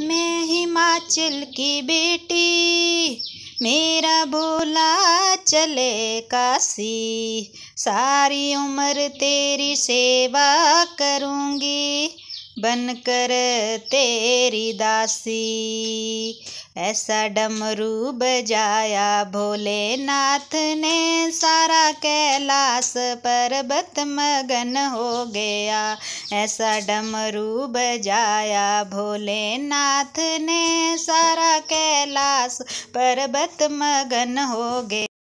मैं हिमाचल की बेटी मेरा बोला चले काशी सारी उम्र तेरी सेवा करूँगी बनकर तेरी दासी ऐसा डमरू बजाया भोलेनाथ ने कैलाश पर्वत मगन हो गया ऐसा डमरू बजाया भोलेनाथ ने सारा कैलाश पर्वत मगन हो गया